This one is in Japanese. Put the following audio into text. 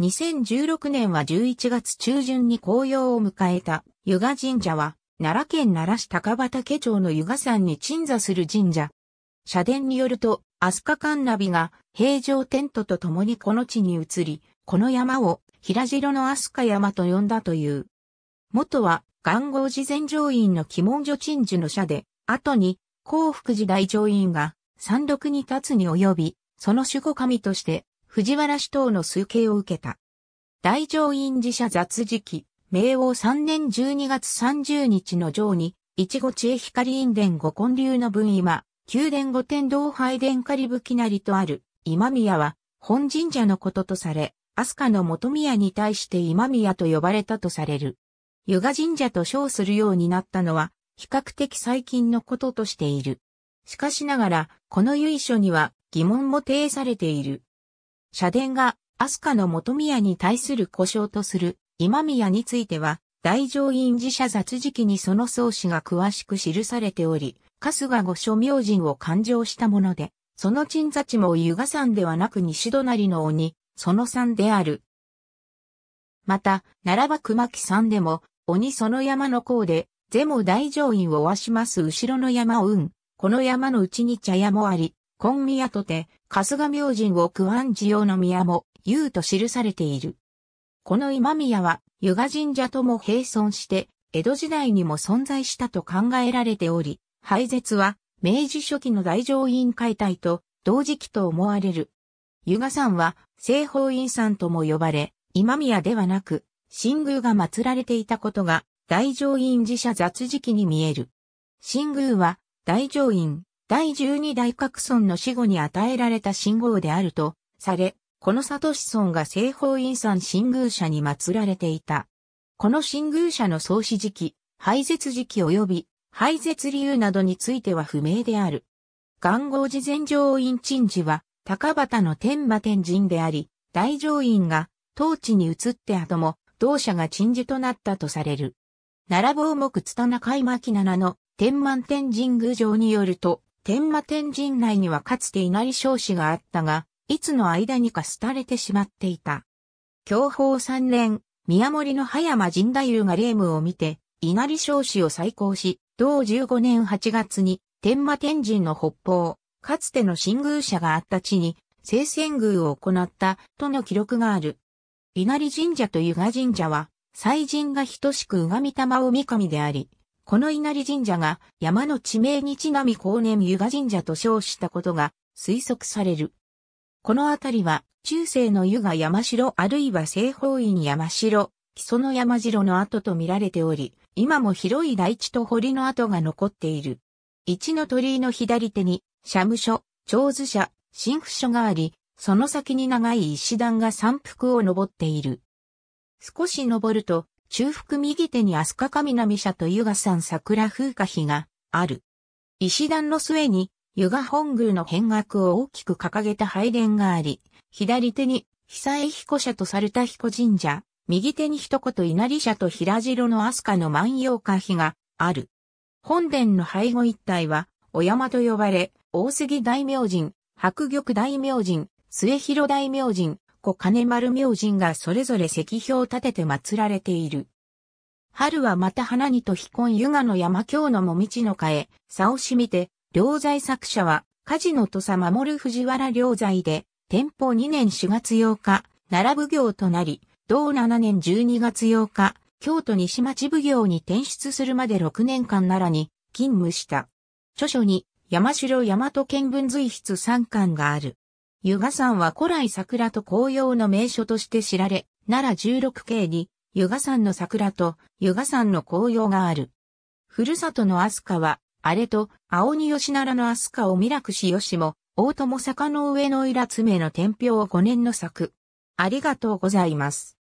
2016年は11月中旬に紅葉を迎えた湯賀神社は、奈良県奈良市高畑町の湯賀山に鎮座する神社。社殿によると、飛鳥ンナビが平城テントと共にこの地に移り、この山を平城の飛鳥山と呼んだという。元は、元号寺前上院の鬼門所鎮守の社で、後に、幸福寺大上院が山麓に立つに及び、その守護神として藤原氏等の推計を受けた。大乗院寺社雑事記、明王3年12月30日の上に、一五知恵光院殿五根流の分今、宮殿御天道拝殿仮武器なりとある、今宮は、本神社のこととされ、飛鳥の元宮に対して今宮と呼ばれたとされる。湯河神社と称するようになったのは、比較的最近のこととしている。しかしながら、この由緒には疑問も呈されている。社殿が飛鳥の元宮に対する故障とする今宮については、大乗院寺社雑時期にその創始が詳しく記されており、春日御所明神を勘定したもので、その鎮座地も湯河山ではなく西隣の鬼、その山である。また、奈良場熊木山でも、鬼その山の甲で、ゼも大乗院をわします後ろの山を運、この山のうちに茶屋もあり、今宮とて、春日明神を九安寺の宮も、言うと記されている。この今宮は、湯河神社とも並存して、江戸時代にも存在したと考えられており、廃絶は、明治初期の大乗院解体と、同時期と思われる。湯河山は、西方院山とも呼ばれ、今宮ではなく、神宮が祀られていたことが、大乗院寺社雑時期に見える。神宮は、大乗院、第十二大格村の死後に与えられた信号であると、され、この里子村が西方院山新宮社に祀られていた。この新宮社の創始時期、廃絶時期及び廃絶理由などについては不明である。元号寺前上院鎮寺は、高畑の天馬天神であり、大乗院が当地に移って後も、同社が鎮寺となったとされる。奈良坊木津田中井巻七の天満天神宮城によると、天馬天神内にはかつて稲荷少子があったが、いつの間にか廃れてしまっていた。享保三年、宮森の葉山神太夫が霊夢を見て、稲荷少子を再興し、同15年8月に、天馬天神の北方、かつての新宮社があった地に、聖戦宮を行った、との記録がある。稲荷神社と湯賀神社は、祭神が等しく宇御玉を御神であり、この稲荷神社が山の地名にちなみ後年湯河神社と称したことが推測される。この辺りは中世の湯河山城あるいは西方院山城、木曽の山城の跡と見られており、今も広い大地と堀の跡が残っている。一の鳥居の左手に、社務所、長寿社、新府所があり、その先に長い石段が山腹を登っている。少し登ると、中腹右手に飛鳥神南社と湯賀山桜風花碑がある。石段の末に湯賀本宮の変額を大きく掲げた拝殿があり、左手に久江彦社と猿田彦神社、右手に一言稲荷社と平城の飛鳥の万葉歌碑がある。本殿の背後一帯は、お山と呼ばれ、大杉大明神、白玉大明神、末広大明神、子金丸明神がそれぞれ石碑を建てて祀られている。春はまた花にと飛婚湯河の山京のもみちの替え、差をしみて、良材作者は、ジノ土佐守る藤原良材で、天保2年4月8日、奈良奉行となり、同7年12月8日、京都西町奉行に転出するまで6年間奈良に勤務した。著書に、山城大和見聞随筆3巻がある。湯河山は古来桜と紅葉の名所として知られ、奈良16系に湯河山の桜と湯河山の紅葉がある。ふるさとの飛鳥は、あれと、青に吉奈良の飛鳥をミラクよしも、大友坂の上のいら爪の天平を5年の作。ありがとうございます。